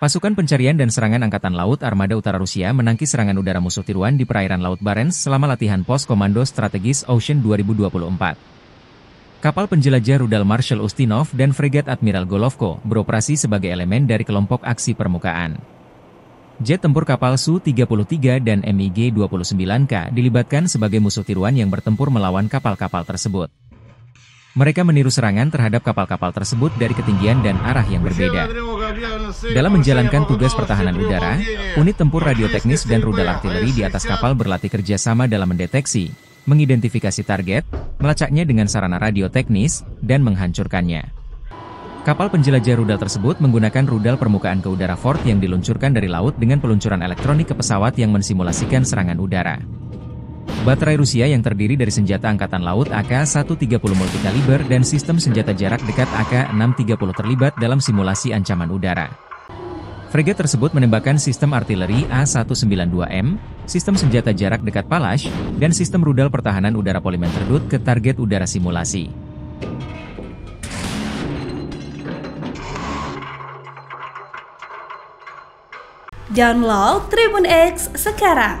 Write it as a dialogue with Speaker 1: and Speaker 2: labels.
Speaker 1: Pasukan pencarian dan serangan Angkatan Laut Armada Utara Rusia menangkis serangan udara musuh tiruan di perairan Laut Barents selama latihan pos komando strategis Ocean 2024. Kapal penjelajah rudal Marshal Ustinov dan fregat Admiral Golovko beroperasi sebagai elemen dari kelompok aksi permukaan. Jet tempur kapal Su-33 dan MiG-29K dilibatkan sebagai musuh tiruan yang bertempur melawan kapal-kapal tersebut. Mereka meniru serangan terhadap kapal-kapal tersebut dari ketinggian dan arah yang berbeda. Dalam menjalankan tugas pertahanan udara, unit tempur radioteknis dan rudal artileri di atas kapal berlatih kerjasama dalam mendeteksi, mengidentifikasi target, melacaknya dengan sarana radioteknis, dan menghancurkannya. Kapal penjelajah rudal tersebut menggunakan rudal permukaan ke udara Ford yang diluncurkan dari laut dengan peluncuran elektronik ke pesawat yang mensimulasikan serangan udara. Baterai Rusia yang terdiri dari senjata Angkatan Laut AK-130 multikaliber dan sistem senjata jarak dekat AK-630 terlibat dalam simulasi ancaman udara. Fregat tersebut menembakkan sistem artileri A-192M, sistem senjata jarak dekat Palash, dan sistem rudal pertahanan udara polimen terdut ke target udara simulasi.
Speaker 2: Download Tribun X sekarang